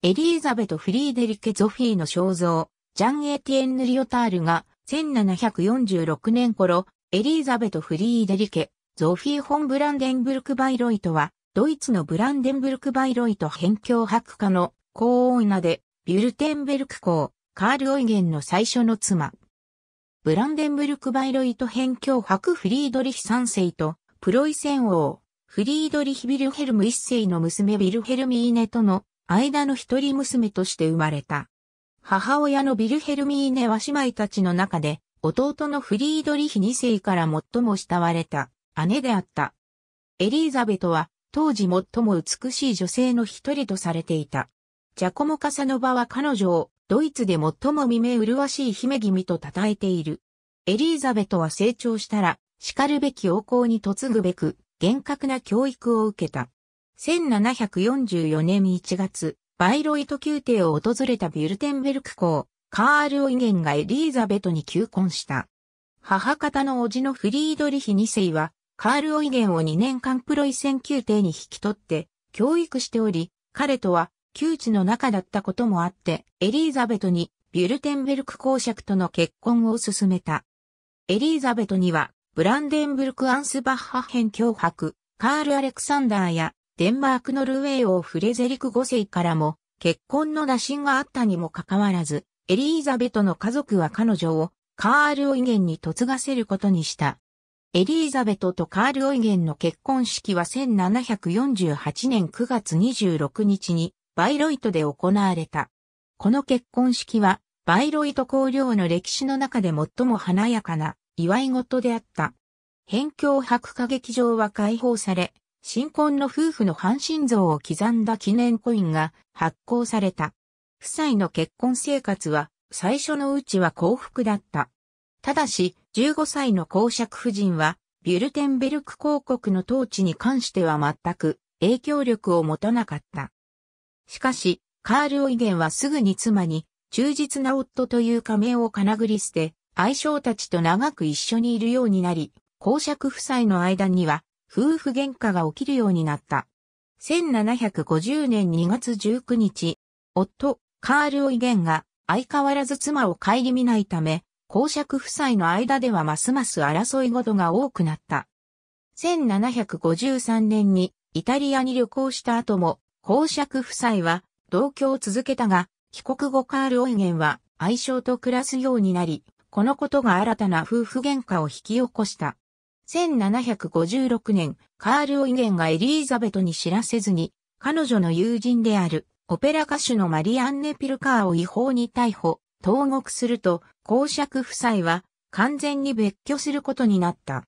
エリーザベト・フリーデリケ・ゾフィーの肖像、ジャン・エティエンヌ・リオタールが、1746年頃、エリーザベト・フリーデリケ、ゾフィー・ホン・ブランデンブルク・バイロイトは、ドイツのブランデンブルク・バイロイト辺境博家の、高王名で、ビュルテンベルク公、カール・オイゲンの最初の妻。ブランデンブルク・バイロイト辺境博フリードリヒ三世と、プロイセン王、フリードリヒ・ビルヘルム一世の娘ビルヘルミーネとの間の一人娘として生まれた。母親のビルヘルミーネは姉妹たちの中で、弟のフリードリヒ2世から最も慕われた姉であった。エリーザベトは当時最も美しい女性の一人とされていた。ジャコモ・カサノバは彼女をドイツで最も未明麗しい姫君と称えている。エリーザベトは成長したら、叱るべき王侯に嫁ぐべく、厳格な教育を受けた。1744年1月、バイロイト宮廷を訪れたビュルテンベルク公、カール・オイゲンがエリーザベトに求婚した。母方の叔父のフリードリヒ2世は、カール・オイゲンを2年間プロイセン宮廷に引き取って、教育しており、彼とは、旧知の中だったこともあって、エリーザベトに、ビュルテンベルク公爵との結婚を進めた。エリーザベトには、ブランデンブルク・アンスバッハ編脅迫、カール・アレクサンダーやデンマークノルウェー王フレゼリク5世からも結婚の打診があったにもかかわらず、エリーザベトの家族は彼女をカール・オイゲンに嫁がせることにした。エリーザベトとカール・オイゲンの結婚式は1748年9月26日にバイロイトで行われた。この結婚式はバイロイト公領の歴史の中で最も華やかな祝い事であった。辺境博歌劇場は解放され、新婚の夫婦の半身像を刻んだ記念コインが発行された。夫妻の結婚生活は最初のうちは幸福だった。ただし、15歳の公爵夫人は、ビュルテンベルク公国の統治に関しては全く影響力を持たなかった。しかし、カール・オイゲンはすぐに妻に、忠実な夫という仮面をかなぐり捨て、愛称たちと長く一緒にいるようになり、公爵夫妻の間には夫婦喧嘩が起きるようになった。1750年2月19日、夫、カール・オイゲンが相変わらず妻を顧みないため、公爵夫妻の間ではますます争い事が多くなった。1753年にイタリアに旅行した後も、公爵夫妻は同居を続けたが、帰国後カール・オイゲンは愛称と暮らすようになり、このことが新たな夫婦喧嘩を引き起こした。1756年、カール・オイゲンがエリーザベトに知らせずに、彼女の友人である、オペラ歌手のマリアンネ・ピルカーを違法に逮捕、投獄すると、公爵夫妻は、完全に別居することになった。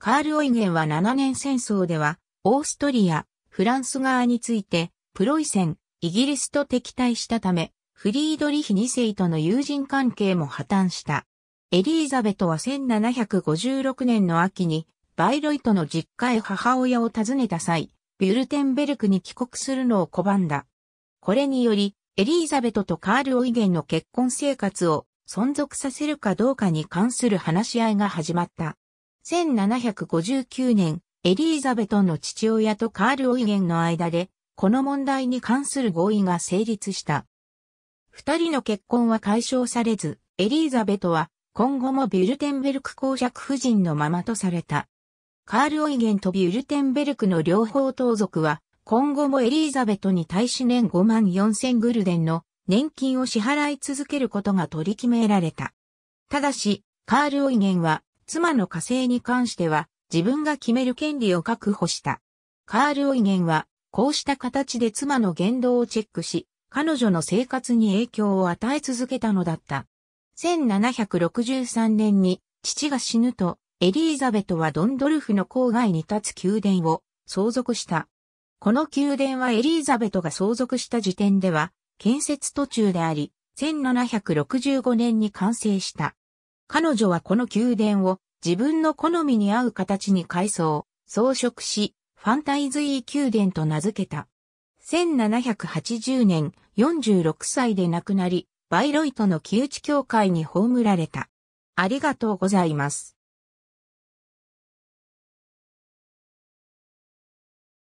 カール・オイゲンは7年戦争では、オーストリア、フランス側について、プロイセン、イギリスと敵対したため、フリードリヒ2世との友人関係も破綻した。エリーザベトは1756年の秋に、バイロイトの実家へ母親を訪ねた際、ビュルテンベルクに帰国するのを拒んだ。これにより、エリーザベトとカール・オイゲンの結婚生活を存続させるかどうかに関する話し合いが始まった。1759年、エリーザベトの父親とカール・オイゲンの間で、この問題に関する合意が成立した。二人の結婚は解消されず、エリーザベトは今後もビュルテンベルク公爵夫人のままとされた。カール・オイゲンとビュルテンベルクの両方盗賊は、今後もエリーザベトに対し年5万4千グルデンの年金を支払い続けることが取り決められた。ただし、カール・オイゲンは、妻の火星に関しては、自分が決める権利を確保した。カール・オイゲンは、こうした形で妻の言動をチェックし、彼女の生活に影響を与え続けたのだった。1763年に父が死ぬと、エリーザベトはドンドルフの郊外に立つ宮殿を相続した。この宮殿はエリーザベトが相続した時点では、建設途中であり、1765年に完成した。彼女はこの宮殿を自分の好みに合う形に改装、装飾し、ファンタイズイー宮殿と名付けた。1780年46歳で亡くなり、バイロイトの旧地教会に葬られた。ありがとうございます。